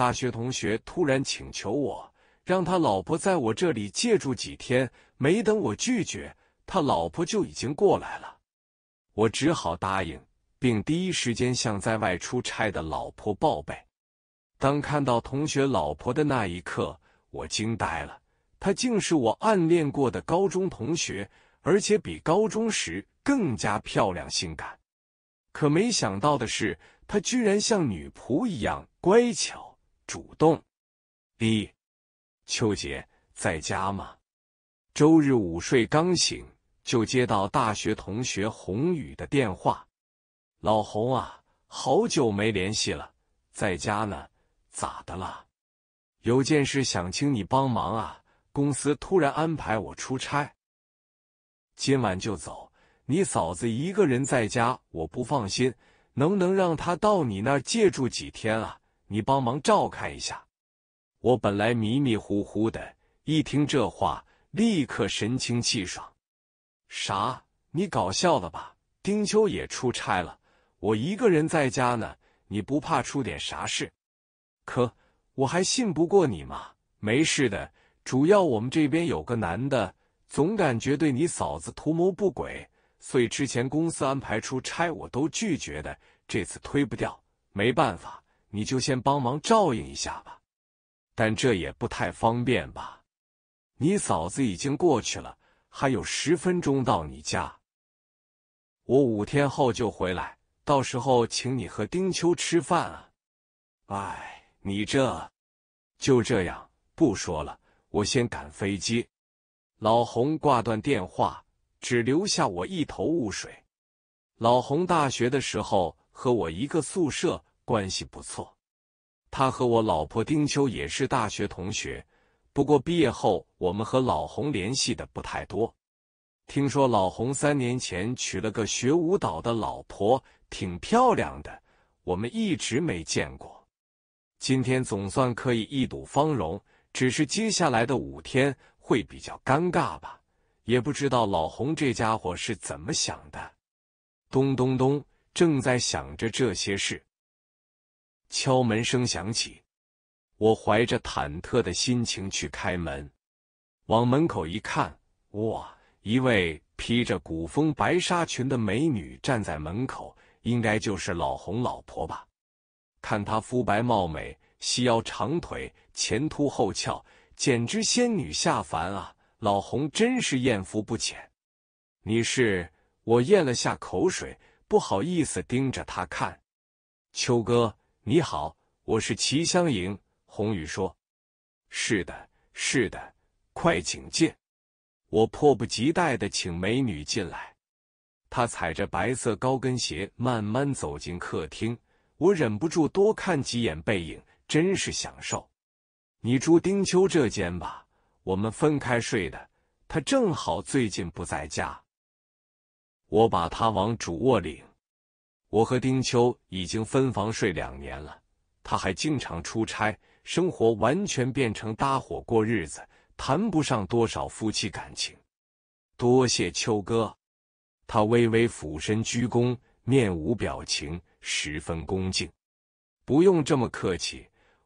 大学同学突然请求我让他老婆在我这里借住几天，没等我拒绝，他老婆就已经过来了，我只好答应，并第一时间向在外出差的老婆报备。当看到同学老婆的那一刻，我惊呆了，她竟是我暗恋过的高中同学，而且比高中时更加漂亮性感。可没想到的是，她居然像女仆一样乖巧。主动，一，秋姐在家吗？周日午睡刚醒，就接到大学同学宏宇的电话。老洪啊，好久没联系了，在家呢，咋的了？有件事想请你帮忙啊。公司突然安排我出差，今晚就走。你嫂子一个人在家，我不放心，能不能让她到你那儿借住几天啊？你帮忙照看一下。我本来迷迷糊糊的，一听这话，立刻神清气爽。啥？你搞笑了吧？丁秋也出差了，我一个人在家呢，你不怕出点啥事？可我还信不过你嘛？没事的，主要我们这边有个男的，总感觉对你嫂子图谋不轨，所以之前公司安排出差我都拒绝的。这次推不掉，没办法。你就先帮忙照应一下吧，但这也不太方便吧？你嫂子已经过去了，还有十分钟到你家。我五天后就回来，到时候请你和丁秋吃饭啊。哎，你这就这样不说了，我先赶飞机。老洪挂断电话，只留下我一头雾水。老洪大学的时候和我一个宿舍。关系不错，他和我老婆丁秋也是大学同学。不过毕业后，我们和老红联系的不太多。听说老红三年前娶了个学舞蹈的老婆，挺漂亮的，我们一直没见过。今天总算可以一睹芳容，只是接下来的五天会比较尴尬吧？也不知道老红这家伙是怎么想的。咚咚咚，正在想着这些事。敲门声响起，我怀着忐忑的心情去开门。往门口一看，哇！一位披着古风白纱裙的美女站在门口，应该就是老红老婆吧？看她肤白貌美，细腰长腿，前凸后翘，简直仙女下凡啊！老红真是艳福不浅。你是？我咽了下口水，不好意思盯着她看。秋哥。你好，我是齐香莹。红宇说：“是的，是的，快请进。”我迫不及待的请美女进来。她踩着白色高跟鞋慢慢走进客厅，我忍不住多看几眼背影，真是享受。你住丁秋这间吧，我们分开睡的。她正好最近不在家，我把她往主卧领。我和丁秋已经分房睡两年了，他还经常出差，生活完全变成搭伙过日子，谈不上多少夫妻感情。多谢秋哥，他微微俯身鞠躬，面无表情，十分恭敬。不用这么客气，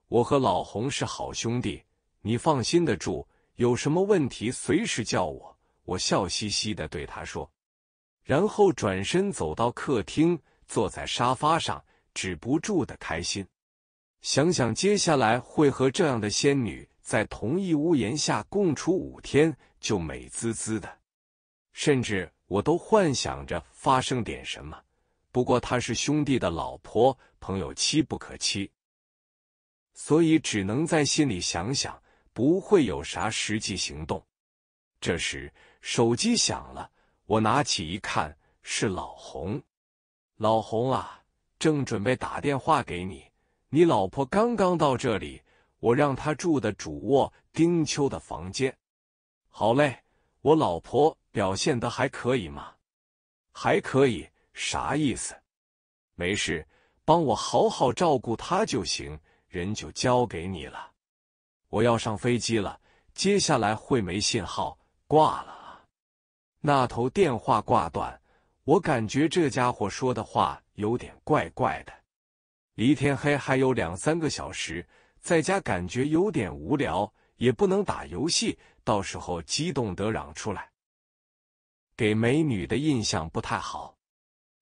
我和老洪是好兄弟，你放心的住，有什么问题随时叫我。我笑嘻嘻的对他说，然后转身走到客厅。坐在沙发上，止不住的开心。想想接下来会和这样的仙女在同一屋檐下共处五天，就美滋滋的。甚至我都幻想着发生点什么。不过她是兄弟的老婆，朋友妻不可欺，所以只能在心里想想，不会有啥实际行动。这时手机响了，我拿起一看，是老红。老洪啊，正准备打电话给你，你老婆刚刚到这里，我让她住的主卧丁秋的房间。好嘞，我老婆表现的还可以吗？还可以，啥意思？没事，帮我好好照顾她就行，人就交给你了。我要上飞机了，接下来会没信号，挂了。那头电话挂断。我感觉这家伙说的话有点怪怪的。离天黑还有两三个小时，在家感觉有点无聊，也不能打游戏，到时候激动得嚷出来，给美女的印象不太好。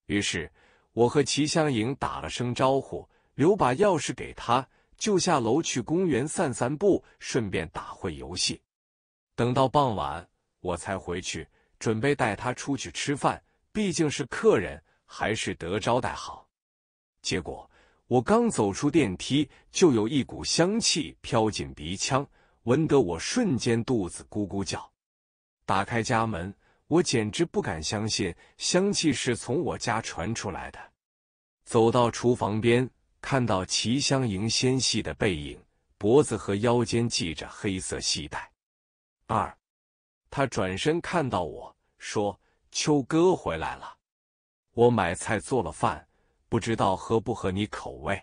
于是我和齐香莹打了声招呼，留把钥匙给她，就下楼去公园散散步，顺便打会游戏。等到傍晚，我才回去，准备带她出去吃饭。毕竟是客人，还是得招待好。结果我刚走出电梯，就有一股香气飘进鼻腔，闻得我瞬间肚子咕咕叫。打开家门，我简直不敢相信，香气是从我家传出来的。走到厨房边，看到齐香莹纤细的背影，脖子和腰间系着黑色系带。二，他转身看到我说。秋哥回来了，我买菜做了饭，不知道合不合你口味。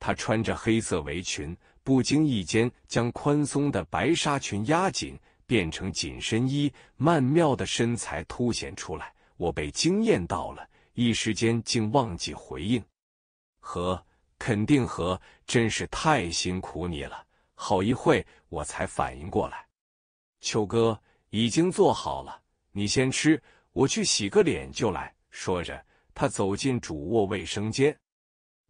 他穿着黑色围裙，不经意间将宽松的白纱裙压紧，变成紧身衣，曼妙的身材凸显出来，我被惊艳到了，一时间竟忘记回应。和肯定和，真是太辛苦你了。好一会我才反应过来，秋哥已经做好了。你先吃，我去洗个脸就来。说着，他走进主卧卫生间。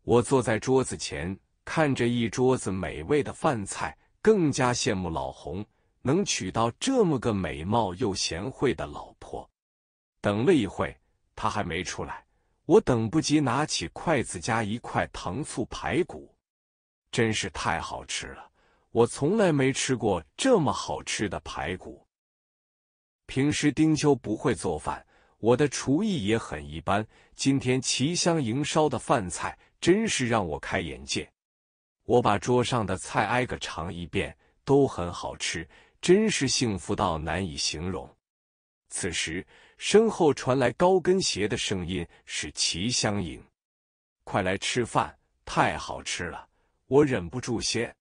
我坐在桌子前，看着一桌子美味的饭菜，更加羡慕老红能娶到这么个美貌又贤惠的老婆。等了一会，他还没出来，我等不及，拿起筷子夹一块糖醋排骨，真是太好吃了！我从来没吃过这么好吃的排骨。平时丁秋不会做饭，我的厨艺也很一般。今天齐香莹烧的饭菜真是让我开眼界。我把桌上的菜挨个尝一遍，都很好吃，真是幸福到难以形容。此时，身后传来高跟鞋的声音，是齐香莹，快来吃饭，太好吃了！我忍不住先，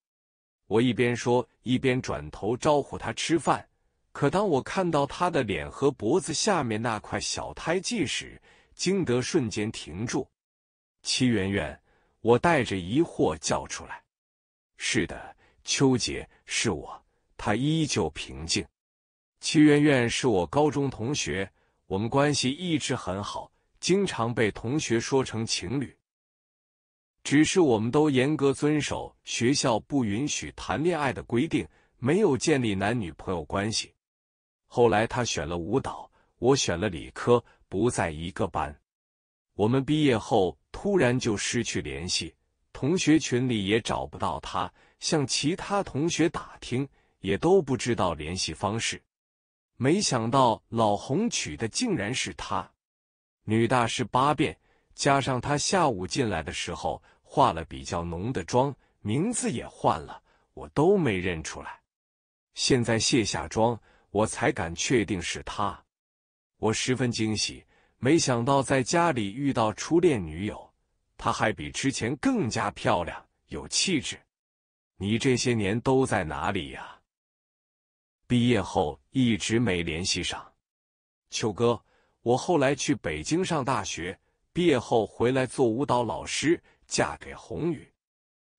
我一边说一边转头招呼他吃饭。可当我看到他的脸和脖子下面那块小胎记时，惊得瞬间停住。齐媛媛，我带着疑惑叫出来：“是的，秋姐，是我。”她依旧平静。齐媛媛是我高中同学，我们关系一直很好，经常被同学说成情侣。只是我们都严格遵守学校不允许谈恋爱的规定，没有建立男女朋友关系。后来他选了舞蹈，我选了理科，不在一个班。我们毕业后突然就失去联系，同学群里也找不到他，向其他同学打听也都不知道联系方式。没想到老红娶的竟然是她。女大师八变，加上她下午进来的时候化了比较浓的妆，名字也换了，我都没认出来。现在卸下妆。我才敢确定是他，我十分惊喜，没想到在家里遇到初恋女友，她还比之前更加漂亮有气质。你这些年都在哪里呀？毕业后一直没联系上。秋哥，我后来去北京上大学，毕业后回来做舞蹈老师，嫁给宏宇。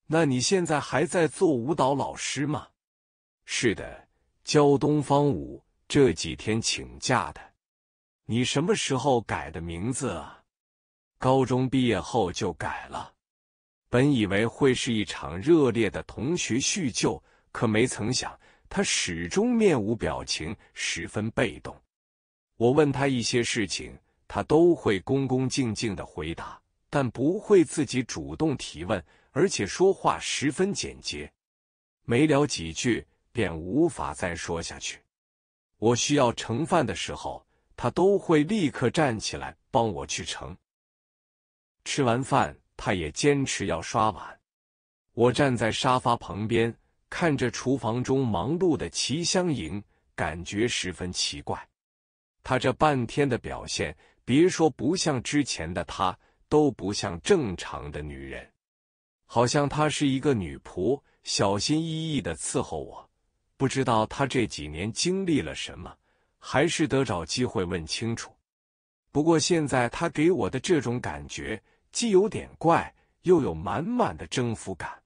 那你现在还在做舞蹈老师吗？是的。教东方舞，这几天请假的。你什么时候改的名字啊？高中毕业后就改了。本以为会是一场热烈的同学叙旧，可没曾想他始终面无表情，十分被动。我问他一些事情，他都会恭恭敬敬的回答，但不会自己主动提问，而且说话十分简洁。没聊几句。便无法再说下去。我需要盛饭的时候，他都会立刻站起来帮我去盛。吃完饭，他也坚持要刷碗。我站在沙发旁边，看着厨房中忙碌的齐香莹，感觉十分奇怪。他这半天的表现，别说不像之前的他，都不像正常的女人，好像她是一个女仆，小心翼翼的伺候我。不知道他这几年经历了什么，还是得找机会问清楚。不过现在他给我的这种感觉，既有点怪，又有满满的征服感。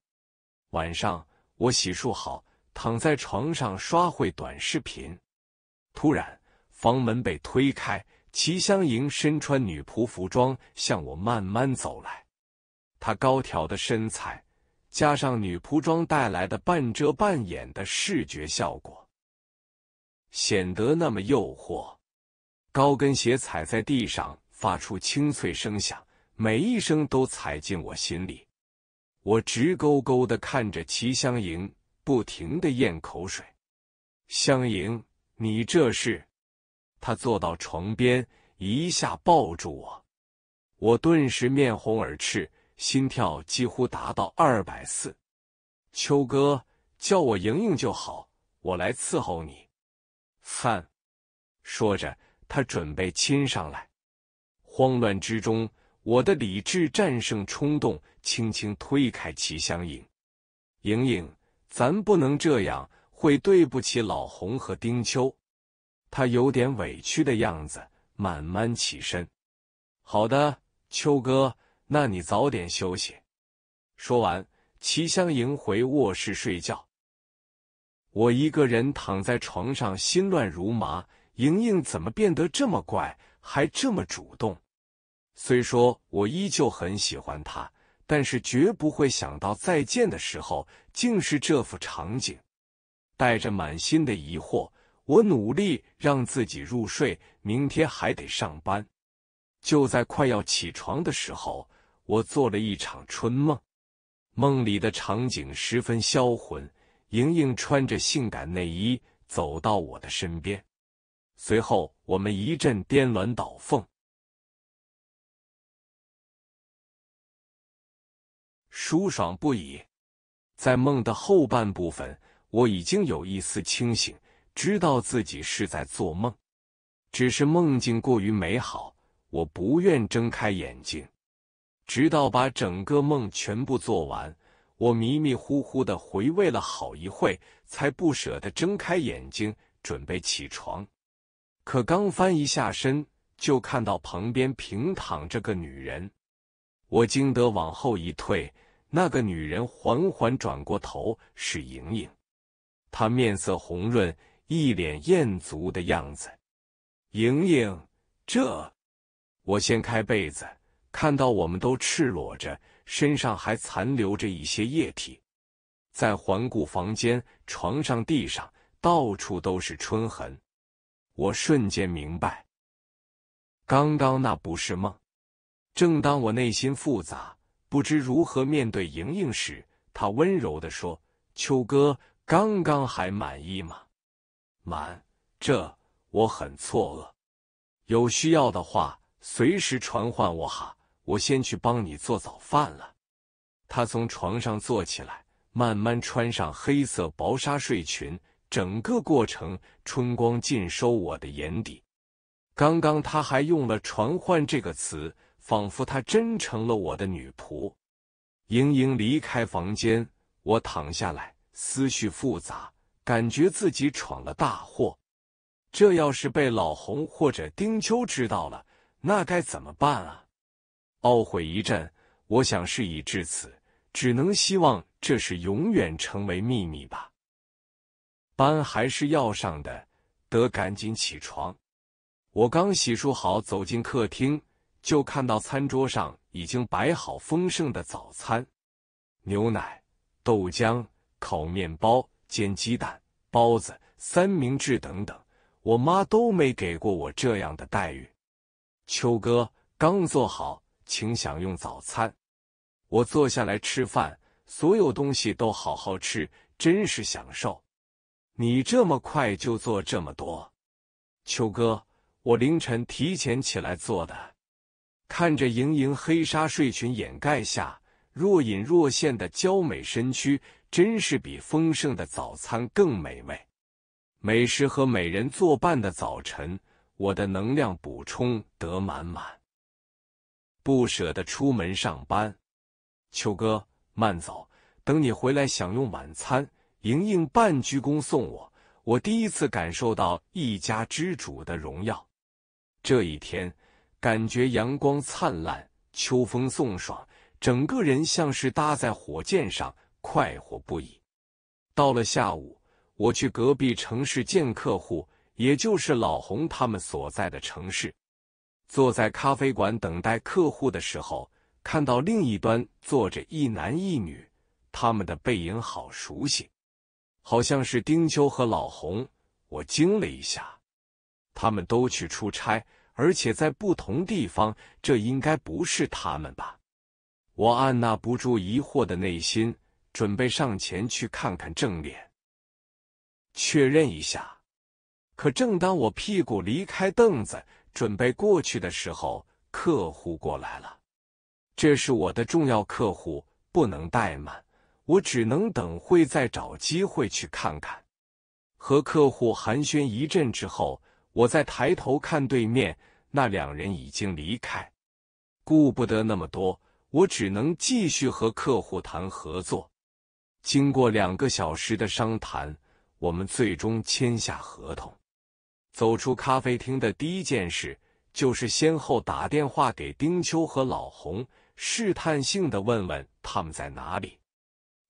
晚上我洗漱好，躺在床上刷会短视频，突然房门被推开，齐香莹身穿女仆服装向我慢慢走来，她高挑的身材。加上女仆装带来的半遮半掩的视觉效果，显得那么诱惑。高跟鞋踩在地上发出清脆声响，每一声都踩进我心里。我直勾勾的看着齐相迎，不停的咽口水。相迎，你这是？他坐到床边，一下抱住我，我顿时面红耳赤。心跳几乎达到二百四，秋哥叫我莹莹就好，我来伺候你。范，说着，他准备亲上来。慌乱之中，我的理智战胜冲动，轻轻推开齐香莹。莹莹，咱不能这样，会对不起老洪和丁秋。他有点委屈的样子，慢慢起身。好的，秋哥。那你早点休息。说完，齐香莹回卧室睡觉。我一个人躺在床上，心乱如麻。莹莹怎么变得这么怪，还这么主动？虽说我依旧很喜欢她，但是绝不会想到再见的时候竟是这副场景。带着满心的疑惑，我努力让自己入睡。明天还得上班。就在快要起床的时候。我做了一场春梦，梦里的场景十分销魂。莹莹穿着性感内衣走到我的身边，随后我们一阵颠鸾倒凤，舒爽不已。在梦的后半部分，我已经有一丝清醒，知道自己是在做梦，只是梦境过于美好，我不愿睁开眼睛。直到把整个梦全部做完，我迷迷糊糊的回味了好一会，才不舍得睁开眼睛，准备起床。可刚翻一下身，就看到旁边平躺着个女人，我惊得往后一退。那个女人缓缓转过头，是莹莹。她面色红润，一脸艳足的样子。莹莹，这……我掀开被子。看到我们都赤裸着，身上还残留着一些液体，在环顾房间，床上、地上到处都是春痕，我瞬间明白，刚刚那不是梦。正当我内心复杂，不知如何面对莹莹时，她温柔地说：“秋哥，刚刚还满意吗？”满，这我很错愕。有需要的话，随时传唤我哈。我先去帮你做早饭了。他从床上坐起来，慢慢穿上黑色薄纱睡裙，整个过程春光尽收我的眼底。刚刚他还用了“传唤”这个词，仿佛他真成了我的女仆。莹莹离开房间，我躺下来，思绪复杂，感觉自己闯了大祸。这要是被老红或者丁秋知道了，那该怎么办啊？懊悔一阵，我想事已至此，只能希望这是永远成为秘密吧。班还是要上的，得赶紧起床。我刚洗漱好，走进客厅，就看到餐桌上已经摆好丰盛的早餐：牛奶、豆浆、烤面包、煎鸡蛋、包子、三明治等等。我妈都没给过我这样的待遇。秋哥刚做好。请享用早餐。我坐下来吃饭，所有东西都好好吃，真是享受。你这么快就做这么多，秋哥，我凌晨提前起来做的。看着盈盈黑纱睡裙掩盖下若隐若现的娇美身躯，真是比丰盛的早餐更美味。美食和美人作伴的早晨，我的能量补充得满满。不舍得出门上班，秋哥慢走，等你回来享用晚餐。莹莹半鞠躬送我，我第一次感受到一家之主的荣耀。这一天感觉阳光灿烂，秋风送爽，整个人像是搭在火箭上，快活不已。到了下午，我去隔壁城市见客户，也就是老红他们所在的城市。坐在咖啡馆等待客户的时候，看到另一端坐着一男一女，他们的背影好熟悉，好像是丁秋和老红。我惊了一下，他们都去出差，而且在不同地方，这应该不是他们吧？我按捺不住疑惑的内心，准备上前去看看正脸，确认一下。可正当我屁股离开凳子，准备过去的时候，客户过来了。这是我的重要客户，不能怠慢。我只能等会再找机会去看看。和客户寒暄一阵之后，我再抬头看对面，那两人已经离开。顾不得那么多，我只能继续和客户谈合作。经过两个小时的商谈，我们最终签下合同。走出咖啡厅的第一件事，就是先后打电话给丁秋和老红，试探性的问问他们在哪里，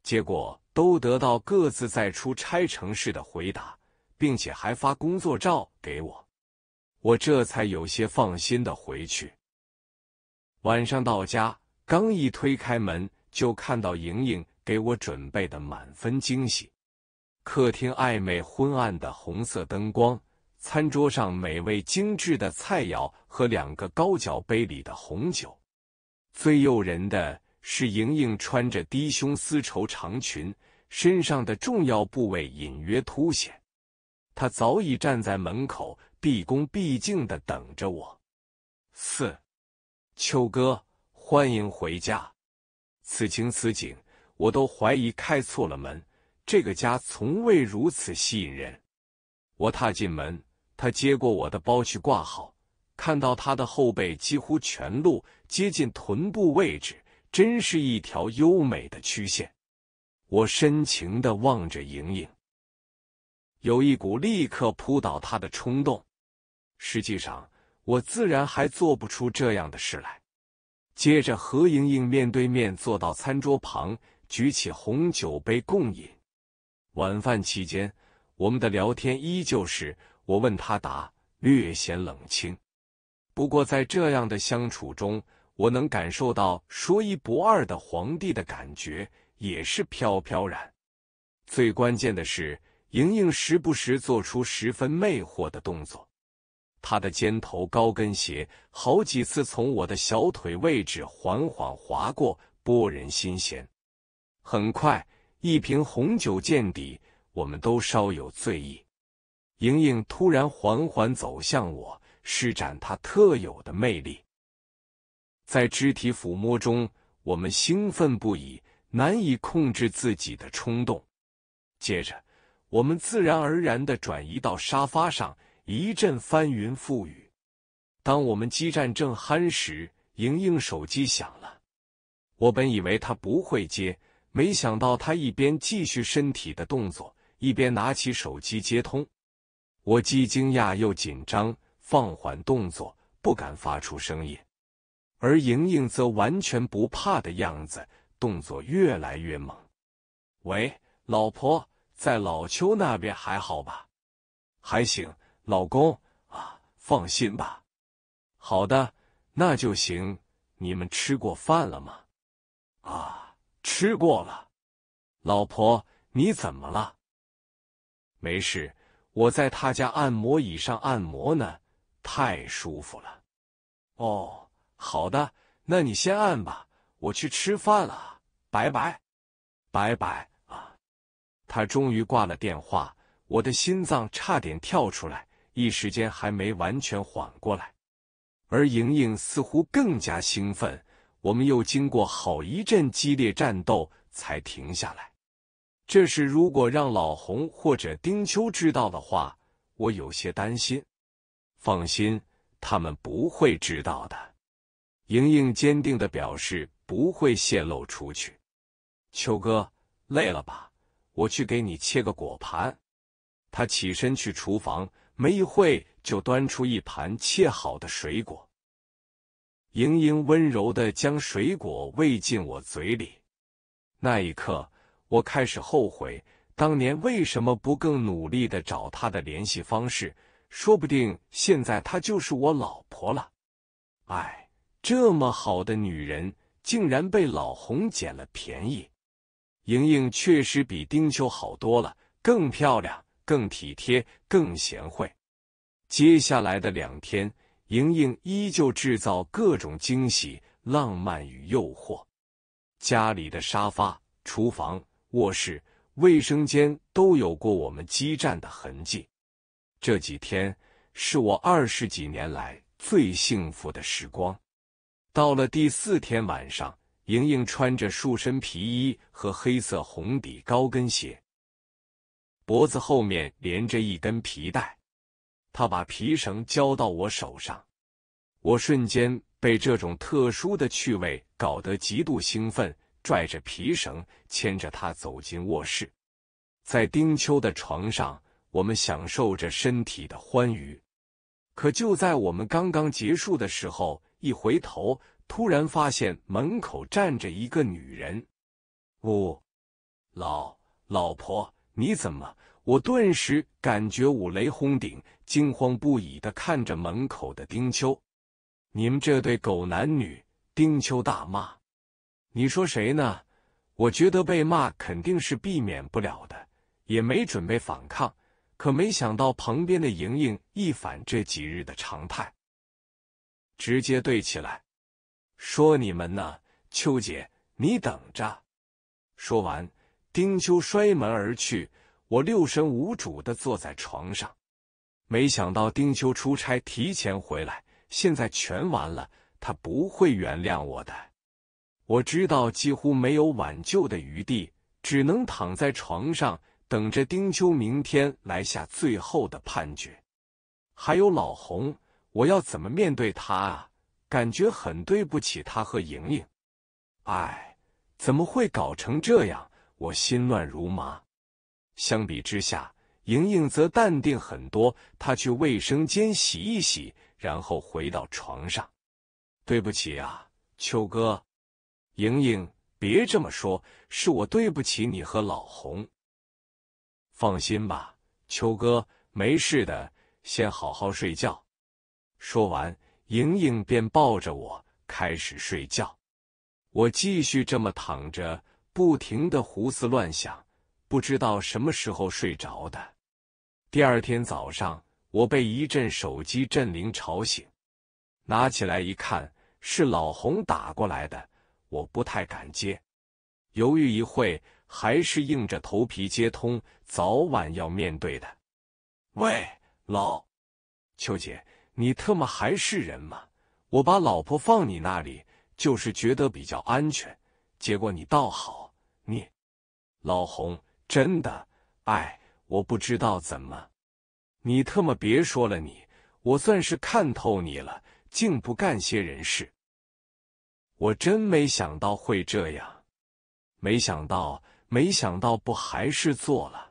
结果都得到各自在出差城市的回答，并且还发工作照给我，我这才有些放心的回去。晚上到家，刚一推开门，就看到莹莹给我准备的满分惊喜，客厅暧昧昏暗的红色灯光。餐桌上美味精致的菜肴和两个高脚杯里的红酒，最诱人的是莹莹穿着低胸丝绸长裙，身上的重要部位隐约凸显。她早已站在门口，毕恭毕敬的等着我。四，秋哥，欢迎回家。此情此景，我都怀疑开错了门。这个家从未如此吸引人。我踏进门。他接过我的包去挂号，看到他的后背几乎全露，接近臀部位置，真是一条优美的曲线。我深情的望着莹莹，有一股立刻扑倒他的冲动。实际上，我自然还做不出这样的事来。接着，何莹莹面对面坐到餐桌旁，举起红酒杯共饮。晚饭期间，我们的聊天依旧是。我问他答，略显冷清。不过在这样的相处中，我能感受到说一不二的皇帝的感觉，也是飘飘然。最关键的是，莹莹时不时做出十分魅惑的动作，她的尖头高跟鞋好几次从我的小腿位置缓缓划过，拨人心弦。很快，一瓶红酒见底，我们都稍有醉意。莹莹突然缓缓走向我，施展她特有的魅力，在肢体抚摸中，我们兴奋不已，难以控制自己的冲动。接着，我们自然而然的转移到沙发上，一阵翻云覆雨。当我们激战正酣时，莹莹手机响了。我本以为她不会接，没想到她一边继续身体的动作，一边拿起手机接通。我既惊讶又紧张，放缓动作，不敢发出声音，而莹莹则完全不怕的样子，动作越来越猛。喂，老婆，在老邱那边还好吧？还行，老公啊，放心吧。好的，那就行。你们吃过饭了吗？啊，吃过了。老婆，你怎么了？没事。我在他家按摩椅上按摩呢，太舒服了。哦，好的，那你先按吧，我去吃饭了，拜拜，拜拜啊！他终于挂了电话，我的心脏差点跳出来，一时间还没完全缓过来。而莹莹似乎更加兴奋，我们又经过好一阵激烈战斗才停下来。这是如果让老洪或者丁秋知道的话，我有些担心。放心，他们不会知道的。莹莹坚定的表示不会泄露出去。秋哥累了吧？我去给你切个果盘。他起身去厨房，没一会就端出一盘切好的水果。莹莹温柔的将水果喂进我嘴里，那一刻。我开始后悔当年为什么不更努力的找她的联系方式，说不定现在她就是我老婆了。哎，这么好的女人竟然被老红捡了便宜。莹莹确实比丁秋好多了，更漂亮、更体贴、更贤惠。接下来的两天，莹莹依旧制造各种惊喜、浪漫与诱惑。家里的沙发、厨房。卧室、卫生间都有过我们激战的痕迹。这几天是我二十几年来最幸福的时光。到了第四天晚上，莹莹穿着束身皮衣和黑色红底高跟鞋，脖子后面连着一根皮带。她把皮绳交到我手上，我瞬间被这种特殊的趣味搞得极度兴奋。拽着皮绳牵着他走进卧室，在丁秋的床上，我们享受着身体的欢愉。可就在我们刚刚结束的时候，一回头，突然发现门口站着一个女人。唔，老老婆，你怎么？我顿时感觉五雷轰顶，惊慌不已的看着门口的丁秋。你们这对狗男女！丁秋大骂。你说谁呢？我觉得被骂肯定是避免不了的，也没准备反抗。可没想到旁边的莹莹一反这几日的常态，直接对起来，说：“你们呢，秋姐，你等着。”说完，丁秋摔门而去。我六神无主的坐在床上，没想到丁秋出差提前回来，现在全完了，他不会原谅我的。我知道几乎没有挽救的余地，只能躺在床上等着丁秋明天来下最后的判决。还有老红，我要怎么面对他啊？感觉很对不起他和莹莹。哎，怎么会搞成这样？我心乱如麻。相比之下，莹莹则淡定很多。她去卫生间洗一洗，然后回到床上。对不起啊，秋哥。莹莹，别这么说，是我对不起你和老红。放心吧，秋哥，没事的，先好好睡觉。说完，莹莹便抱着我开始睡觉。我继续这么躺着，不停的胡思乱想，不知道什么时候睡着的。第二天早上，我被一阵手机震铃吵醒，拿起来一看，是老红打过来的。我不太敢接，犹豫一会，还是硬着头皮接通，早晚要面对的。喂，老邱姐，你特么还是人吗？我把老婆放你那里，就是觉得比较安全，结果你倒好，你老红真的，哎，我不知道怎么，你特么别说了，你，我算是看透你了，竟不干些人事。我真没想到会这样，没想到，没想到，不还是做了？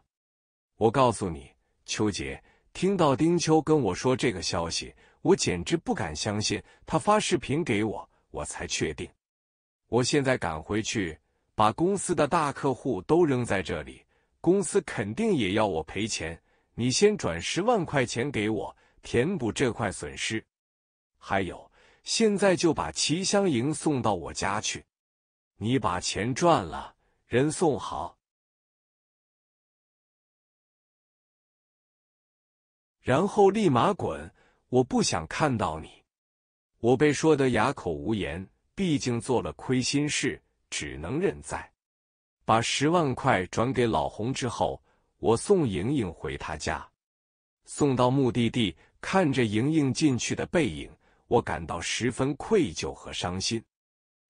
我告诉你，秋杰，听到丁秋跟我说这个消息，我简直不敢相信。他发视频给我，我才确定。我现在赶回去，把公司的大客户都扔在这里，公司肯定也要我赔钱。你先转十万块钱给我，填补这块损失。还有。现在就把齐香莹送到我家去，你把钱赚了，人送好，然后立马滚！我不想看到你。我被说得哑口无言，毕竟做了亏心事，只能认栽。把十万块转给老红之后，我送莹莹回她家，送到目的地，看着莹莹进去的背影。我感到十分愧疚和伤心，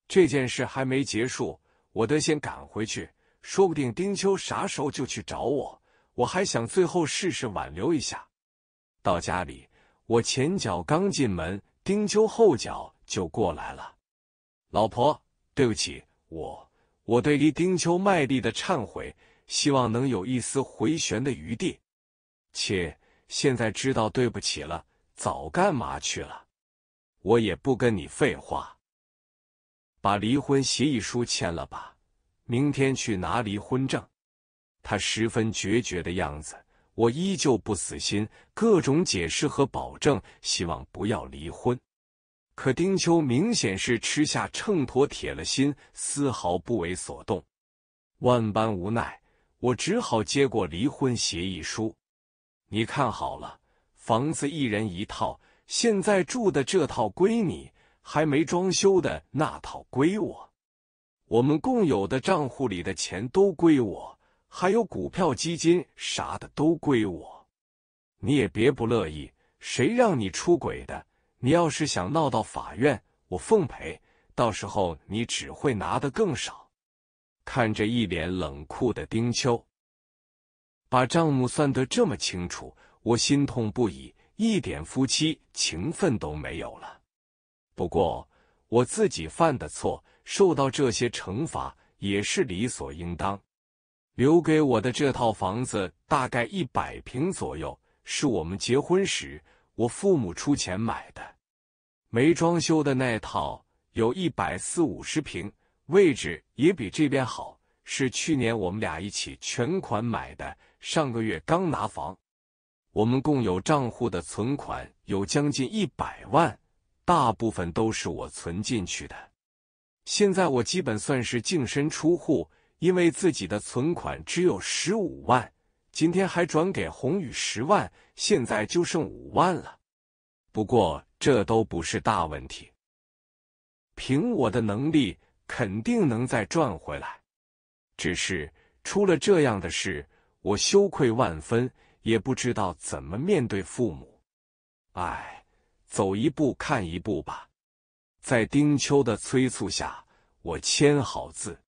这件事还没结束，我得先赶回去。说不定丁秋啥时候就去找我，我还想最后试试挽留一下。到家里，我前脚刚进门，丁秋后脚就过来了。老婆，对不起，我我对离丁秋卖力的忏悔，希望能有一丝回旋的余地。切，现在知道对不起了，早干嘛去了？我也不跟你废话，把离婚协议书签了吧，明天去拿离婚证。他十分决绝的样子，我依旧不死心，各种解释和保证，希望不要离婚。可丁秋明显是吃下秤砣铁了心，丝毫不为所动。万般无奈，我只好接过离婚协议书。你看好了，房子一人一套。现在住的这套归你，还没装修的那套归我。我们共有的账户里的钱都归我，还有股票、基金啥的都归我。你也别不乐意，谁让你出轨的？你要是想闹到法院，我奉陪。到时候你只会拿的更少。看着一脸冷酷的丁秋，把账目算得这么清楚，我心痛不已。一点夫妻情分都没有了。不过我自己犯的错，受到这些惩罚也是理所应当。留给我的这套房子大概一百平左右，是我们结婚时我父母出钱买的，没装修的那套有一百四五十平，位置也比这边好，是去年我们俩一起全款买的，上个月刚拿房。我们共有账户的存款有将近一百万，大部分都是我存进去的。现在我基本算是净身出户，因为自己的存款只有十五万。今天还转给红宇十万，现在就剩五万了。不过这都不是大问题，凭我的能力肯定能再赚回来。只是出了这样的事，我羞愧万分。也不知道怎么面对父母，哎，走一步看一步吧。在丁秋的催促下，我签好字，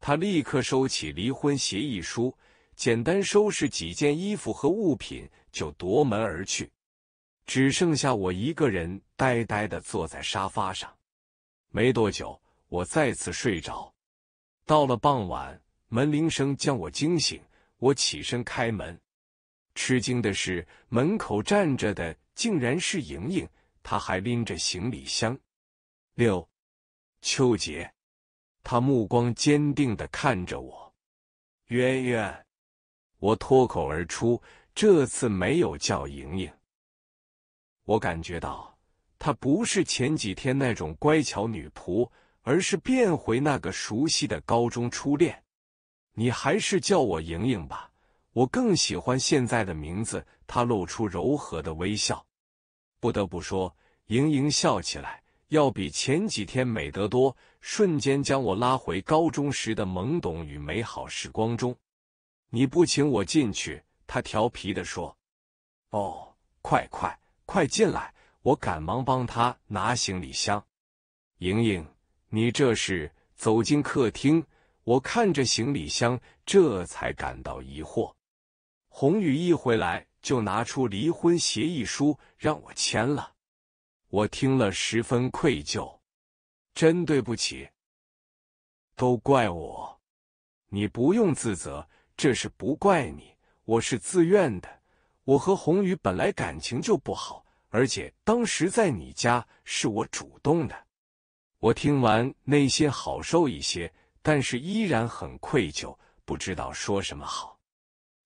他立刻收起离婚协议书，简单收拾几件衣服和物品，就夺门而去。只剩下我一个人呆呆的坐在沙发上。没多久，我再次睡着。到了傍晚，门铃声将我惊醒，我起身开门。吃惊的是，门口站着的竟然是莹莹，她还拎着行李箱。六，秋杰，他目光坚定的看着我。圆圆，我脱口而出，这次没有叫莹莹。我感觉到她不是前几天那种乖巧女仆，而是变回那个熟悉的高中初恋。你还是叫我莹莹吧。我更喜欢现在的名字。他露出柔和的微笑。不得不说，莹莹笑起来要比前几天美得多，瞬间将我拉回高中时的懵懂与美好时光中。你不请我进去？他调皮的说。哦，快快快进来！我赶忙帮他拿行李箱。莹莹，你这是走进客厅。我看着行李箱，这才感到疑惑。红宇一回来就拿出离婚协议书让我签了，我听了十分愧疚，真对不起，都怪我，你不用自责，这事不怪你，我是自愿的。我和红宇本来感情就不好，而且当时在你家是我主动的。我听完内心好受一些，但是依然很愧疚，不知道说什么好。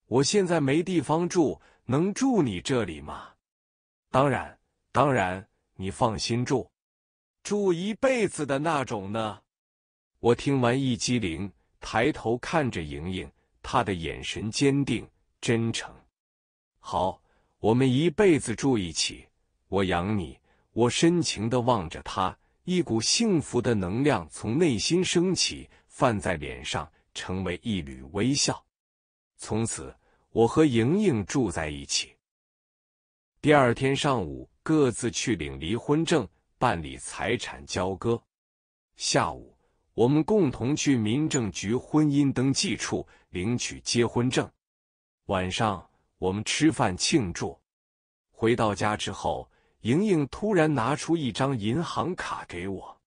我现在没地方住，能住你这里吗？当然，当然，你放心住，住一辈子的那种呢。我听完一激灵，抬头看着莹莹，她的眼神坚定、真诚。好，我们一辈子住一起，我养你。我深情的望着她，一股幸福的能量从内心升起，泛在脸上，成为一缕微笑。从此，我和莹莹住在一起。第二天上午，各自去领离婚证，办理财产交割。下午，我们共同去民政局婚姻登记处领取结婚证。晚上，我们吃饭庆祝。回到家之后，莹莹突然拿出一张银行卡给我。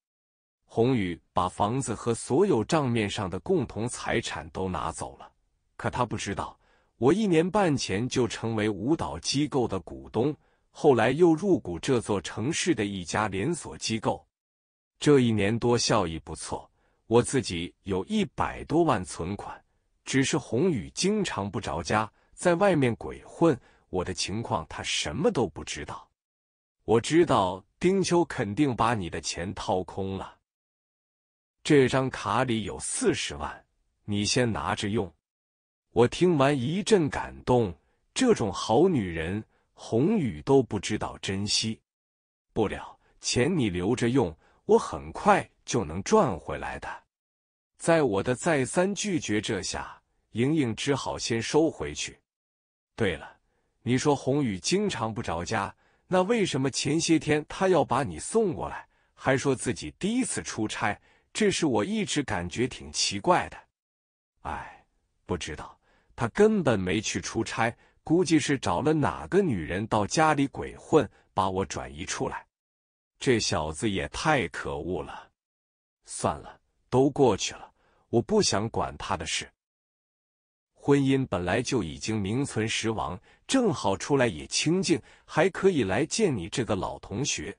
红宇把房子和所有账面上的共同财产都拿走了。可他不知道，我一年半前就成为舞蹈机构的股东，后来又入股这座城市的一家连锁机构。这一年多效益不错，我自己有一百多万存款。只是红宇经常不着家，在外面鬼混，我的情况他什么都不知道。我知道丁秋肯定把你的钱掏空了，这张卡里有四十万，你先拿着用。我听完一阵感动，这种好女人，红宇都不知道珍惜。不了，钱你留着用，我很快就能赚回来的。在我的再三拒绝，这下莹莹只好先收回去。对了，你说红宇经常不着家，那为什么前些天他要把你送过来，还说自己第一次出差？这事我一直感觉挺奇怪的。哎，不知道。他根本没去出差，估计是找了哪个女人到家里鬼混，把我转移出来。这小子也太可恶了！算了，都过去了，我不想管他的事。婚姻本来就已经名存实亡，正好出来也清静，还可以来见你这个老同学。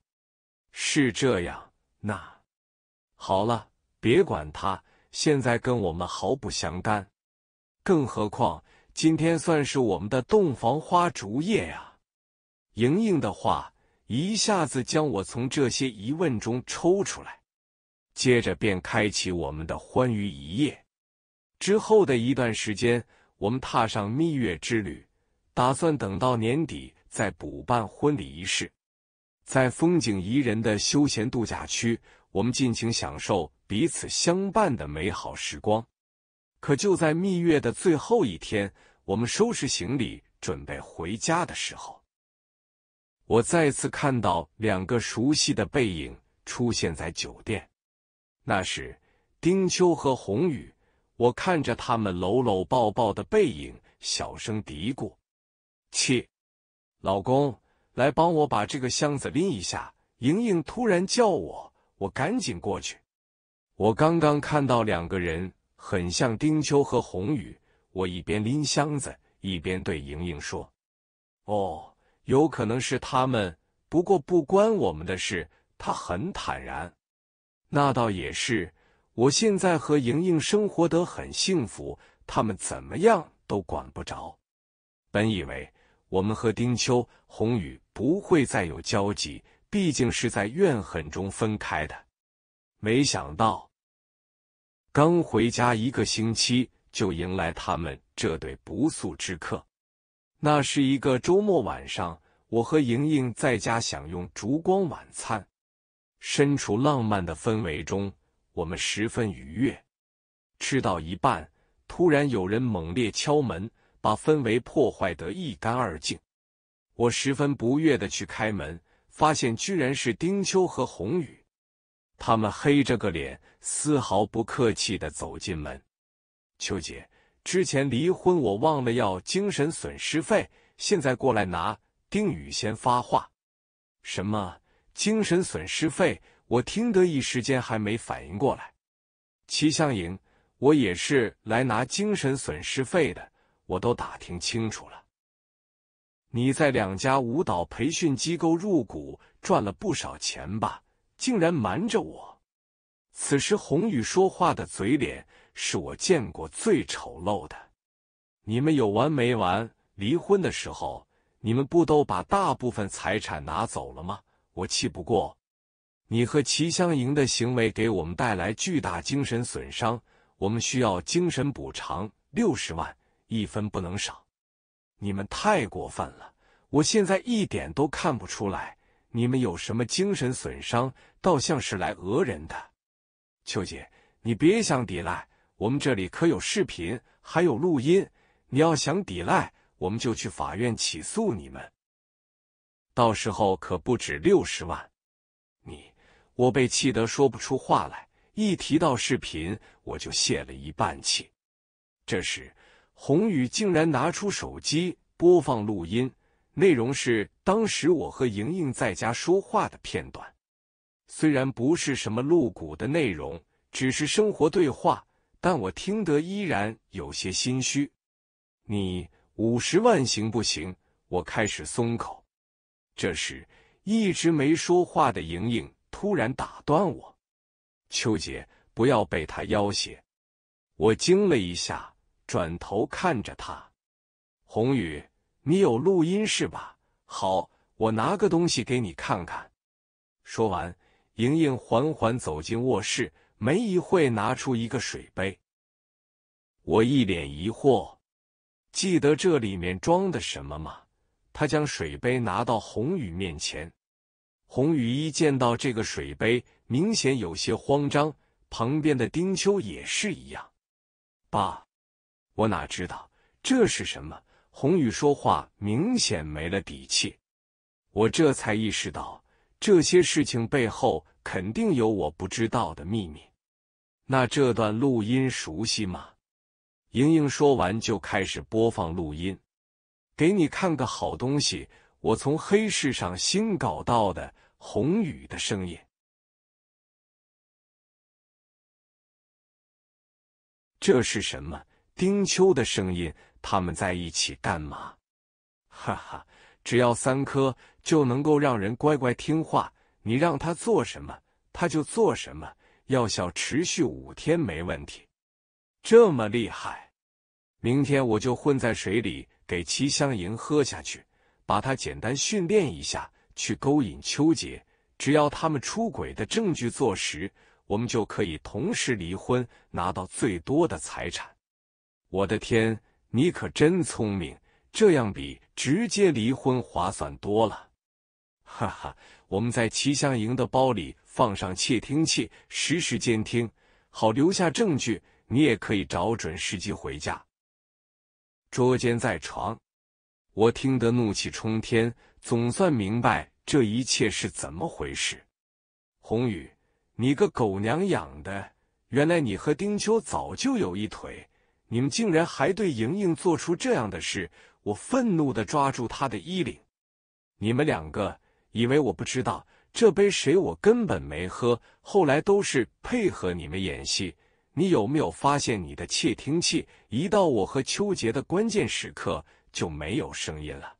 是这样？那好了，别管他，现在跟我们毫不相干。更何况，今天算是我们的洞房花烛夜啊！莹莹的话一下子将我从这些疑问中抽出来，接着便开启我们的欢愉一夜。之后的一段时间，我们踏上蜜月之旅，打算等到年底再补办婚礼仪式。在风景宜人的休闲度假区，我们尽情享受彼此相伴的美好时光。可就在蜜月的最后一天，我们收拾行李准备回家的时候，我再次看到两个熟悉的背影出现在酒店。那是丁秋和红雨。我看着他们搂搂抱抱的背影，小声嘀咕：“切，老公，来帮我把这个箱子拎一下。”莹莹突然叫我，我赶紧过去。我刚刚看到两个人。很像丁秋和红宇，我一边拎箱子一边对莹莹说：“哦，有可能是他们，不过不关我们的事。”他很坦然。那倒也是，我现在和莹莹生活得很幸福，他们怎么样都管不着。本以为我们和丁秋、红宇不会再有交集，毕竟是在怨恨中分开的，没想到。刚回家一个星期，就迎来他们这对不速之客。那是一个周末晚上，我和莹莹在家享用烛光晚餐，身处浪漫的氛围中，我们十分愉悦。吃到一半，突然有人猛烈敲门，把氛围破坏得一干二净。我十分不悦的去开门，发现居然是丁秋和红雨。他们黑着个脸，丝毫不客气的走进门。秋姐，之前离婚我忘了要精神损失费，现在过来拿。丁宇先发话：“什么精神损失费？我听得一时间还没反应过来。”齐向迎，我也是来拿精神损失费的。我都打听清楚了，你在两家舞蹈培训机构入股，赚了不少钱吧？竟然瞒着我！此时，红宇说话的嘴脸是我见过最丑陋的。你们有完没完？离婚的时候，你们不都把大部分财产拿走了吗？我气不过，你和齐香莹的行为给我们带来巨大精神损伤，我们需要精神补偿六十万，一分不能少。你们太过分了！我现在一点都看不出来你们有什么精神损伤。倒像是来讹人的，秋姐，你别想抵赖，我们这里可有视频，还有录音。你要想抵赖，我们就去法院起诉你们，到时候可不止六十万。你，我被气得说不出话来。一提到视频，我就泄了一半气。这时，宏宇竟然拿出手机播放录音，内容是当时我和莹莹在家说话的片段。虽然不是什么露骨的内容，只是生活对话，但我听得依然有些心虚。你五十万行不行？我开始松口。这时，一直没说话的莹莹突然打断我：“秋姐，不要被他要挟。”我惊了一下，转头看着她：“红宇，你有录音是吧？好，我拿个东西给你看看。”说完。莹莹缓缓走进卧室，没一会拿出一个水杯。我一脸疑惑：“记得这里面装的什么吗？”他将水杯拿到红宇面前。红宇一见到这个水杯，明显有些慌张。旁边的丁秋也是一样。爸，我哪知道这是什么？红宇说话明显没了底气。我这才意识到。这些事情背后肯定有我不知道的秘密。那这段录音熟悉吗？莹莹说完就开始播放录音，给你看个好东西，我从黑市上新搞到的红宇的声音。这是什么？丁秋的声音，他们在一起干嘛？哈哈，只要三颗。就能够让人乖乖听话，你让他做什么，他就做什么。药效持续五天没问题，这么厉害！明天我就混在水里给齐香莹喝下去，把他简单训练一下，去勾引秋姐。只要他们出轨的证据坐实，我们就可以同时离婚，拿到最多的财产。我的天，你可真聪明，这样比直接离婚划算多了。哈哈，我们在齐相营的包里放上窃听器，实时监听，好留下证据。你也可以找准时机回家，捉奸在床。我听得怒气冲天，总算明白这一切是怎么回事。红宇，你个狗娘养的！原来你和丁秋早就有一腿，你们竟然还对莹莹做出这样的事！我愤怒的抓住她的衣领，你们两个！以为我不知道这杯水我根本没喝。后来都是配合你们演戏。你有没有发现你的窃听器？一到我和秋杰的关键时刻就没有声音了。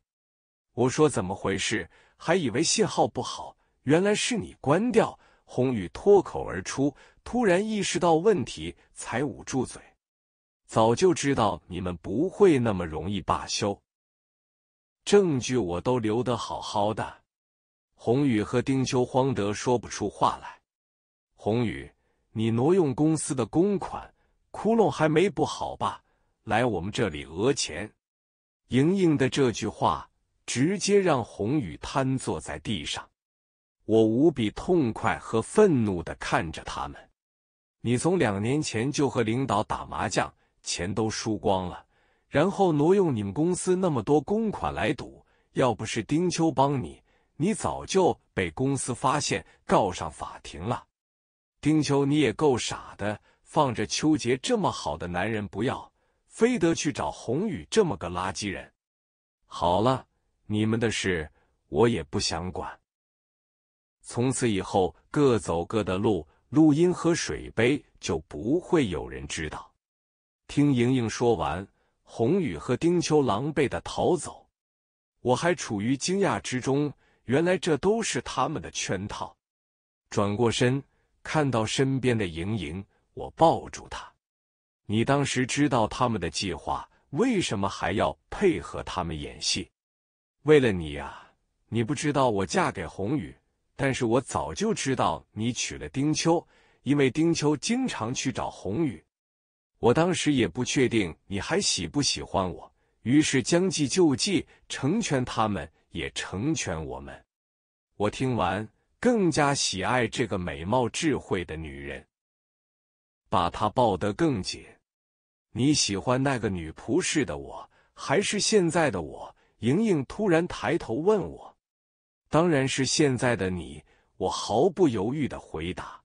我说怎么回事？还以为信号不好，原来是你关掉。红雨脱口而出，突然意识到问题，才捂住嘴。早就知道你们不会那么容易罢休，证据我都留得好好的。宏宇和丁秋慌得说不出话来。宏宇，你挪用公司的公款，窟窿还没补好吧？来我们这里讹钱！莹莹的这句话直接让宏宇瘫坐在地上。我无比痛快和愤怒的看着他们。你从两年前就和领导打麻将，钱都输光了，然后挪用你们公司那么多公款来赌。要不是丁秋帮你。你早就被公司发现，告上法庭了。丁秋，你也够傻的，放着邱杰这么好的男人不要，非得去找洪宇这么个垃圾人。好了，你们的事我也不想管。从此以后，各走各的路。录音和水杯就不会有人知道。听莹莹说完，洪宇和丁秋狼狈的逃走。我还处于惊讶之中。原来这都是他们的圈套。转过身，看到身边的莹莹，我抱住她。你当时知道他们的计划，为什么还要配合他们演戏？为了你呀！你不知道我嫁给红宇，但是我早就知道你娶了丁秋，因为丁秋经常去找红宇。我当时也不确定你还喜不喜欢我，于是将计就计，成全他们。也成全我们。我听完更加喜爱这个美貌智慧的女人，把她抱得更紧。你喜欢那个女仆似的我，还是现在的我？莹莹突然抬头问我：“当然是现在的你。”我毫不犹豫的回答：“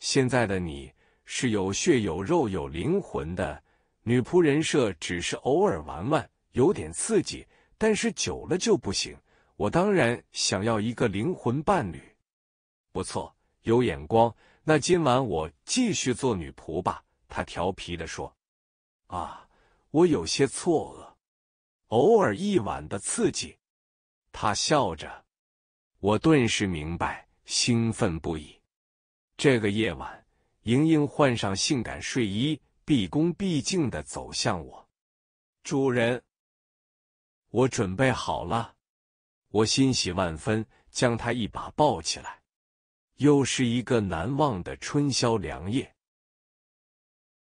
现在的你是有血有肉有灵魂的女仆人设，只是偶尔玩玩，有点刺激。”但是久了就不行。我当然想要一个灵魂伴侣。不错，有眼光。那今晚我继续做女仆吧。他调皮的说。啊，我有些错愕。偶尔一晚的刺激。他笑着。我顿时明白，兴奋不已。这个夜晚，莹莹换上性感睡衣，毕恭毕敬的走向我。主人。我准备好了，我欣喜万分，将他一把抱起来，又是一个难忘的春宵良夜。